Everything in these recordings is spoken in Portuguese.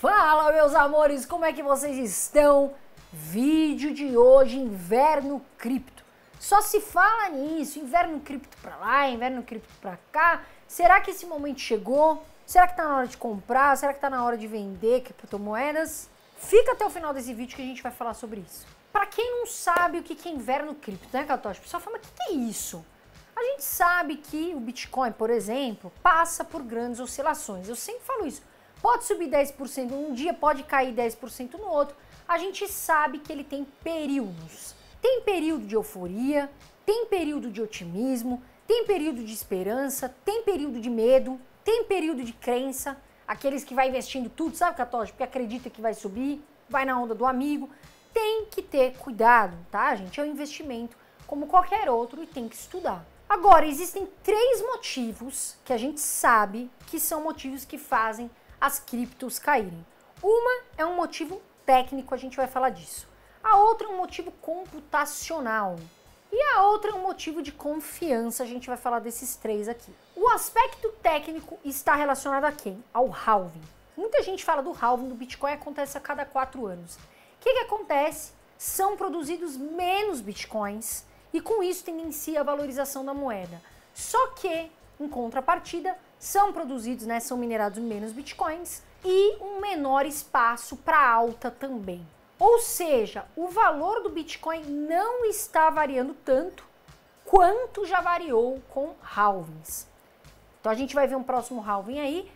Fala, meus amores, como é que vocês estão? Vídeo de hoje, inverno cripto. Só se fala nisso, inverno cripto para lá, inverno cripto para cá. Será que esse momento chegou? Será que tá na hora de comprar? Será que tá na hora de vender criptomoedas? Fica até o final desse vídeo que a gente vai falar sobre isso. Para quem não sabe o que é inverno cripto, né, Catoche? O pessoal fala, mas o que é isso? A gente sabe que o Bitcoin, por exemplo, passa por grandes oscilações. Eu sempre falo isso. Pode subir 10% num dia, pode cair 10% no outro. A gente sabe que ele tem períodos. Tem período de euforia, tem período de otimismo, tem período de esperança, tem período de medo, tem período de crença. Aqueles que vai investindo tudo, sabe, Catoche? Porque acredita que vai subir, vai na onda do amigo. Tem que ter cuidado, tá, gente? É um investimento como qualquer outro e tem que estudar. Agora, existem três motivos que a gente sabe que são motivos que fazem as criptos caírem. Uma é um motivo técnico, a gente vai falar disso. A outra é um motivo computacional. E a outra é um motivo de confiança, a gente vai falar desses três aqui. O aspecto técnico está relacionado a quem? Ao halving. Muita gente fala do halving do Bitcoin, acontece a cada quatro anos. O que, que acontece? São produzidos menos Bitcoins e com isso tendencia a valorização da moeda. Só que, em contrapartida, são produzidos, né, são minerados menos bitcoins e um menor espaço para alta também. Ou seja, o valor do Bitcoin não está variando tanto quanto já variou com halvings. Então a gente vai ver um próximo halving aí.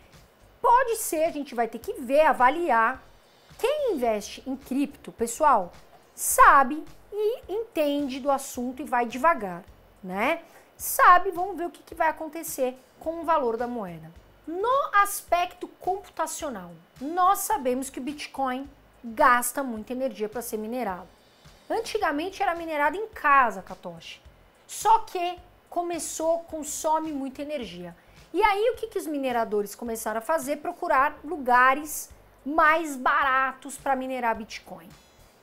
Pode ser, a gente vai ter que ver, avaliar. Quem investe em cripto, pessoal, sabe e entende do assunto e vai devagar, né? sabe, vamos ver o que, que vai acontecer com o valor da moeda. No aspecto computacional, nós sabemos que o Bitcoin gasta muita energia para ser minerado. Antigamente era minerado em casa, Katoshi. Só que começou, consome muita energia. E aí o que, que os mineradores começaram a fazer? Procurar lugares mais baratos para minerar Bitcoin.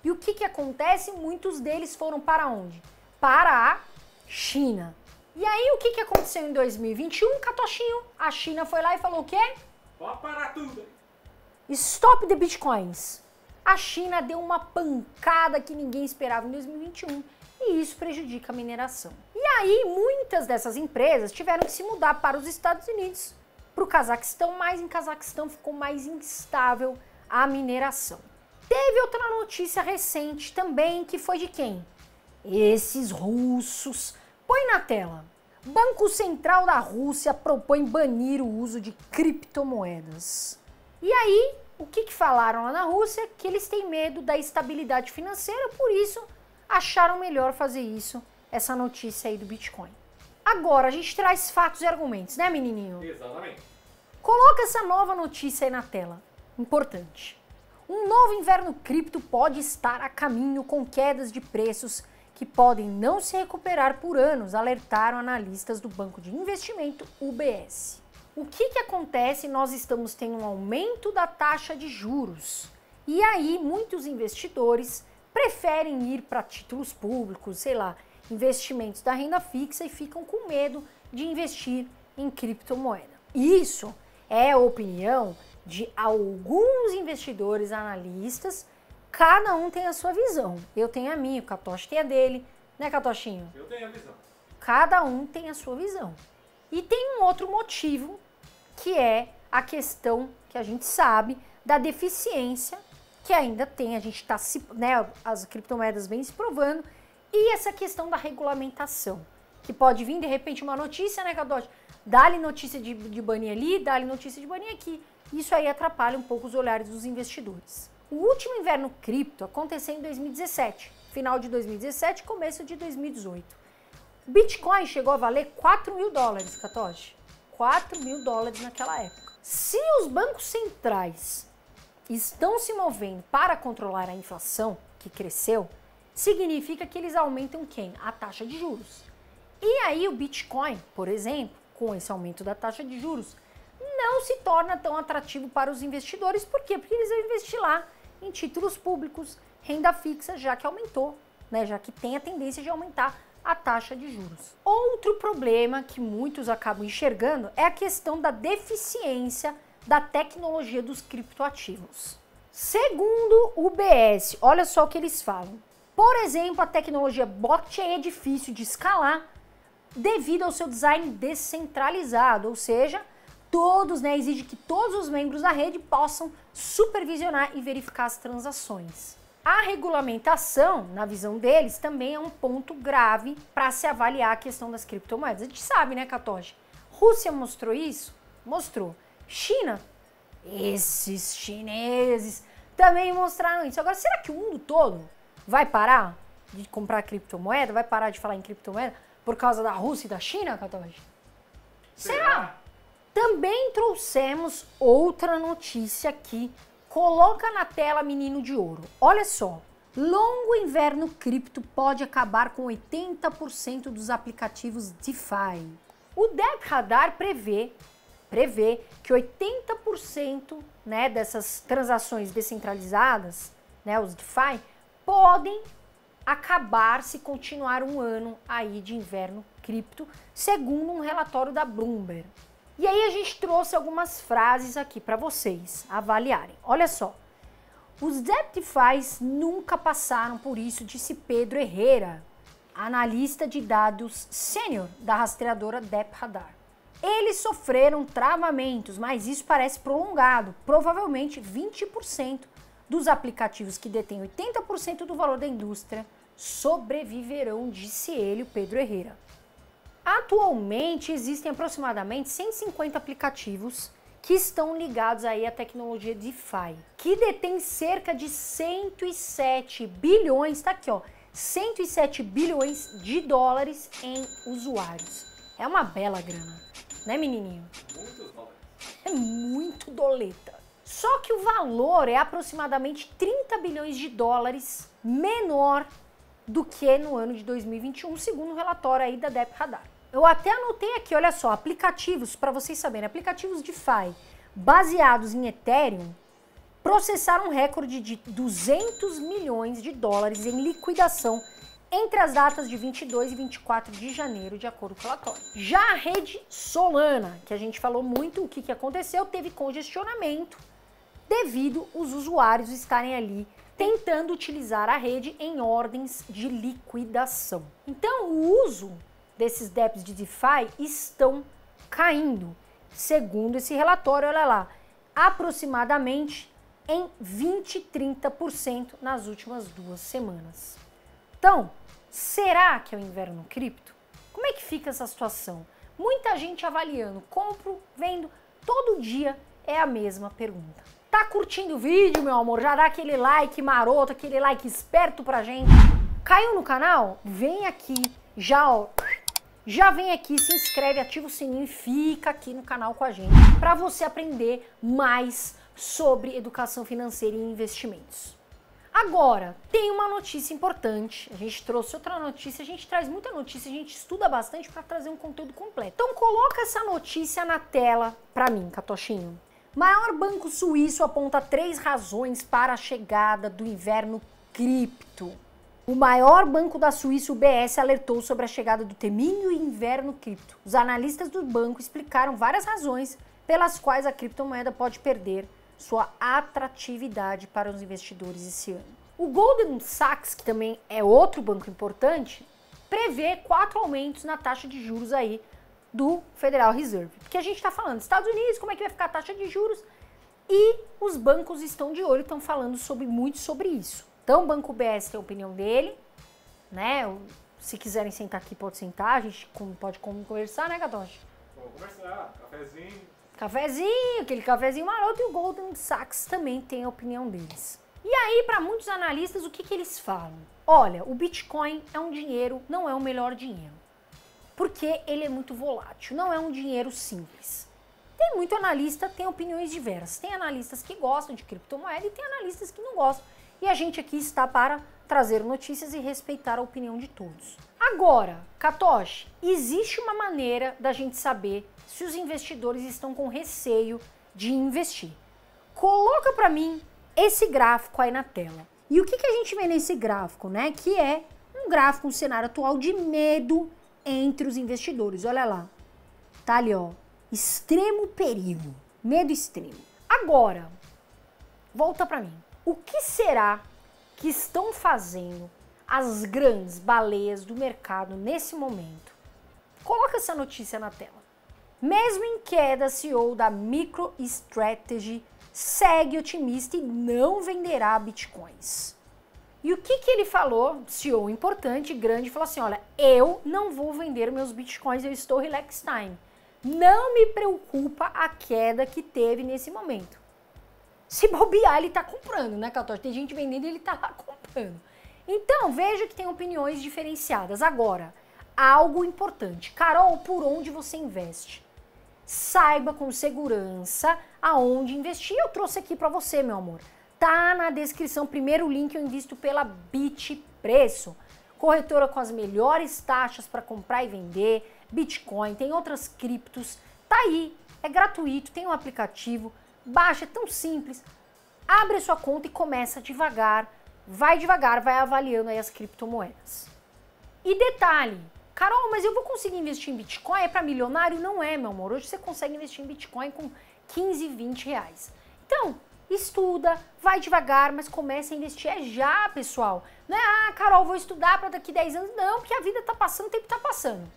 E o que, que acontece? Muitos deles foram para onde? Para a China. E aí, o que, que aconteceu em 2021, Catochinho? A China foi lá e falou o quê? Pode parar tudo. Stop the bitcoins. A China deu uma pancada que ninguém esperava em 2021 e isso prejudica a mineração. E aí, muitas dessas empresas tiveram que se mudar para os Estados Unidos, para o Cazaquistão, mas em Cazaquistão ficou mais instável a mineração. Teve outra notícia recente também que foi de quem? Esses russos Põe na tela. Banco Central da Rússia propõe banir o uso de criptomoedas. E aí, o que, que falaram lá na Rússia? Que eles têm medo da estabilidade financeira, por isso acharam melhor fazer isso, essa notícia aí do Bitcoin. Agora, a gente traz fatos e argumentos, né, menininho? Exatamente. Coloca essa nova notícia aí na tela. Importante. Um novo inverno cripto pode estar a caminho com quedas de preços que podem não se recuperar por anos, alertaram analistas do banco de investimento UBS. O que, que acontece? Nós estamos tendo um aumento da taxa de juros. E aí, muitos investidores preferem ir para títulos públicos, sei lá, investimentos da renda fixa e ficam com medo de investir em criptomoeda. Isso é a opinião de alguns investidores analistas cada um tem a sua visão. Eu tenho a minha, o Catoche tem a dele, né, Catochinho? Eu tenho a visão. Cada um tem a sua visão. E tem um outro motivo que é a questão que a gente sabe da deficiência que ainda tem, a gente está né, as criptomoedas vêm se provando, e essa questão da regulamentação, que pode vir de repente uma notícia, né, Cadote? Dá-lhe notícia de, de banir ali, dá-lhe notícia de banir aqui. Isso aí atrapalha um pouco os olhares dos investidores. O último inverno cripto aconteceu em 2017, final de 2017, começo de 2018. O Bitcoin chegou a valer 4 mil dólares, Katoshi. 4 mil dólares naquela época. Se os bancos centrais estão se movendo para controlar a inflação, que cresceu, significa que eles aumentam quem? A taxa de juros. E aí o Bitcoin, por exemplo, com esse aumento da taxa de juros, não se torna tão atrativo para os investidores. Por quê? Porque eles vão investir lá em títulos públicos, renda fixa, já que aumentou, né, já que tem a tendência de aumentar a taxa de juros. Outro problema que muitos acabam enxergando é a questão da deficiência da tecnologia dos criptoativos. Segundo o BS, olha só o que eles falam. Por exemplo, a tecnologia blockchain é difícil de escalar devido ao seu design descentralizado, ou seja, todos, né, exige que todos os membros da rede possam supervisionar e verificar as transações. A regulamentação, na visão deles, também é um ponto grave para se avaliar a questão das criptomoedas. A gente sabe, né, Katoshi? Rússia mostrou isso? Mostrou. China? Esses chineses também mostraram isso. Agora, será que o mundo todo vai parar de comprar criptomoeda? Vai parar de falar em criptomoeda por causa da Rússia e da China, Katoshi? Será? será? Também trouxemos outra notícia aqui. Coloca na tela, menino de ouro. Olha só. Longo inverno cripto pode acabar com 80% dos aplicativos DeFi. O Debt Radar prevê, prevê que 80% né, dessas transações descentralizadas, né, os DeFi, podem acabar se continuar um ano aí de inverno cripto, segundo um relatório da Bloomberg. E aí a gente trouxe algumas frases aqui para vocês avaliarem. Olha só. Os Deptifies nunca passaram por isso, disse Pedro Herrera, analista de dados sênior da rastreadora DepRadar. Eles sofreram travamentos, mas isso parece prolongado, provavelmente 20% dos aplicativos que detêm 80% do valor da indústria sobreviverão, disse ele, o Pedro Herrera. Atualmente existem aproximadamente 150 aplicativos que estão ligados aí à tecnologia DeFi, que detém cerca de 107 bilhões, tá aqui ó, 107 bilhões de dólares em usuários. É uma bela grana, né menininho? Muitos dólares. É muito doleta. Só que o valor é aproximadamente 30 bilhões de dólares menor do que no ano de 2021, segundo o relatório aí da DEP Radar. Eu até anotei aqui, olha só, aplicativos, para vocês saberem, aplicativos de DeFi baseados em Ethereum processaram um recorde de 200 milhões de dólares em liquidação entre as datas de 22 e 24 de janeiro, de acordo com o relatório. Já a rede Solana, que a gente falou muito o que, que aconteceu, teve congestionamento devido os usuários estarem ali tentando utilizar a rede em ordens de liquidação. Então, o uso desses DEPs de DeFi estão caindo, segundo esse relatório, olha lá, aproximadamente em 20, 30% nas últimas duas semanas. Então, será que é o inverno cripto? Como é que fica essa situação? Muita gente avaliando, compro, vendo, todo dia é a mesma pergunta. Tá curtindo o vídeo, meu amor? Já dá aquele like maroto, aquele like esperto pra gente. Caiu no canal? Vem aqui, já ó, já vem aqui, se inscreve, ativa o sininho e fica aqui no canal com a gente para você aprender mais sobre educação financeira e investimentos. Agora, tem uma notícia importante. A gente trouxe outra notícia, a gente traz muita notícia, a gente estuda bastante para trazer um conteúdo completo. Então coloca essa notícia na tela para mim, Catochinho. Maior banco suíço aponta três razões para a chegada do inverno cripto. O maior banco da Suíça, o BS, alertou sobre a chegada do teminho inverno cripto. Os analistas do banco explicaram várias razões pelas quais a criptomoeda pode perder sua atratividade para os investidores esse ano. O Goldman Sachs, que também é outro banco importante, prevê quatro aumentos na taxa de juros aí do Federal Reserve. Porque a gente está falando Estados Unidos, como é que vai ficar a taxa de juros? E os bancos estão de olho, estão falando sobre muito sobre isso. Então, o Banco BS tem é a opinião dele, né? Se quiserem sentar aqui, pode sentar. A gente pode conversar, né, Gatoche? Vamos conversar, cafezinho. Cafezinho, aquele cafezinho maroto. E o Golden Sachs também tem a opinião deles. E aí, para muitos analistas, o que, que eles falam? Olha, o Bitcoin é um dinheiro, não é o melhor dinheiro. Porque ele é muito volátil, não é um dinheiro simples. Tem muito analista, tem opiniões diversas. Tem analistas que gostam de criptomoeda e tem analistas que não gostam e a gente aqui está para trazer notícias e respeitar a opinião de todos. Agora, Katoshi, existe uma maneira da gente saber se os investidores estão com receio de investir. Coloca para mim esse gráfico aí na tela. E o que, que a gente vê nesse gráfico, né? Que é um gráfico, um cenário atual de medo entre os investidores. Olha lá. Tá ali, ó. Extremo perigo. Medo extremo. Agora, volta para mim. O que será que estão fazendo as grandes baleias do mercado nesse momento? Coloca essa notícia na tela. Mesmo em queda, CEO da MicroStrategy segue otimista e não venderá bitcoins. E o que, que ele falou, CEO importante, grande, falou assim: olha, eu não vou vender meus bitcoins, eu estou relax time. Não me preocupa a queda que teve nesse momento. Se bobear, ele tá comprando, né, Catocha? Tem gente vendendo e ele tá comprando. Então, veja que tem opiniões diferenciadas. Agora, algo importante. Carol, por onde você investe? Saiba com segurança aonde investir. Eu trouxe aqui para você, meu amor. Tá na descrição, primeiro link eu invisto pela Bitpreço, Corretora com as melhores taxas para comprar e vender, Bitcoin, tem outras criptos. Tá aí, é gratuito, tem um aplicativo Baixa, é tão simples. Abre a sua conta e começa devagar. Vai devagar, vai avaliando aí as criptomoedas. E detalhe, Carol, mas eu vou conseguir investir em Bitcoin? É para milionário? Não é, meu amor. Hoje você consegue investir em Bitcoin com 15, 20 reais. Então, estuda, vai devagar, mas comece a investir é já, pessoal. Não é, ah, Carol, vou estudar para daqui 10 anos. Não, porque a vida tá passando, o tempo tá passando.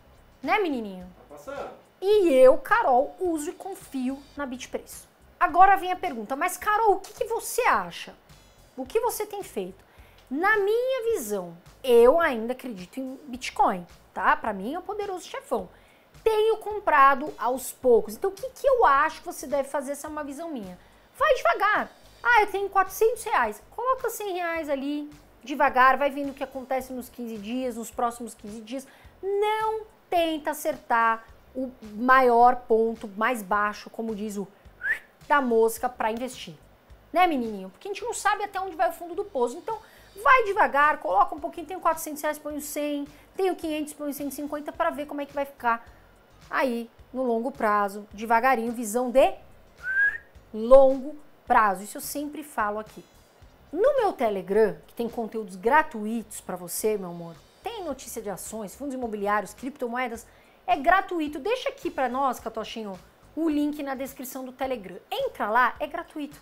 Né, menininho? Tá passando. E eu, Carol, uso e confio na Bitpreço. Agora vem a pergunta, mas Carol, o que, que você acha? O que você tem feito? Na minha visão, eu ainda acredito em Bitcoin, tá? Para mim é um poderoso chefão. Tenho comprado aos poucos. Então, o que, que eu acho que você deve fazer? Essa é uma visão minha. Vai devagar. Ah, eu tenho 400 reais. Coloca 100 reais ali, devagar, vai vendo o que acontece nos 15 dias, nos próximos 15 dias. Não tenta acertar o maior ponto, mais baixo, como diz o da mosca para investir. Né, menininho? Porque a gente não sabe até onde vai o fundo do poço. Então, vai devagar, coloca um pouquinho, tenho 400 reais, ponho 100, tenho 500, ponho 150 para ver como é que vai ficar aí no longo prazo, devagarinho, visão de longo prazo. Isso eu sempre falo aqui. No meu Telegram, que tem conteúdos gratuitos para você, meu amor, tem notícia de ações, fundos imobiliários, criptomoedas, é gratuito. Deixa aqui para nós, Catochinho, o link na descrição do Telegram. Entra lá, é gratuito.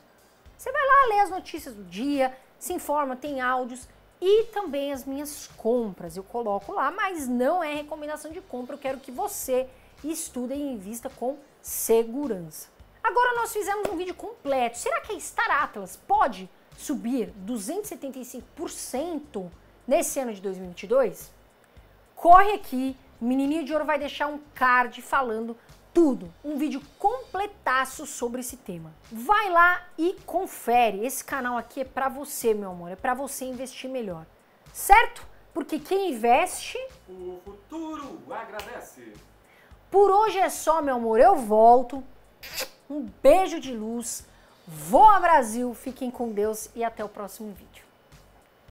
Você vai lá ler as notícias do dia, se informa, tem áudios e também as minhas compras. Eu coloco lá, mas não é recomendação de compra. Eu quero que você estude e invista com segurança. Agora nós fizemos um vídeo completo. Será que a Star Atlas pode subir 275% nesse ano de 2022? Corre aqui, menininho de ouro vai deixar um card falando tudo, um vídeo completaço sobre esse tema. Vai lá e confere. Esse canal aqui é para você, meu amor, é para você investir melhor. Certo? Porque quem investe, o futuro agradece. Por hoje é só, meu amor. Eu volto. Um beijo de luz. Vou ao Brasil, fiquem com Deus e até o próximo vídeo.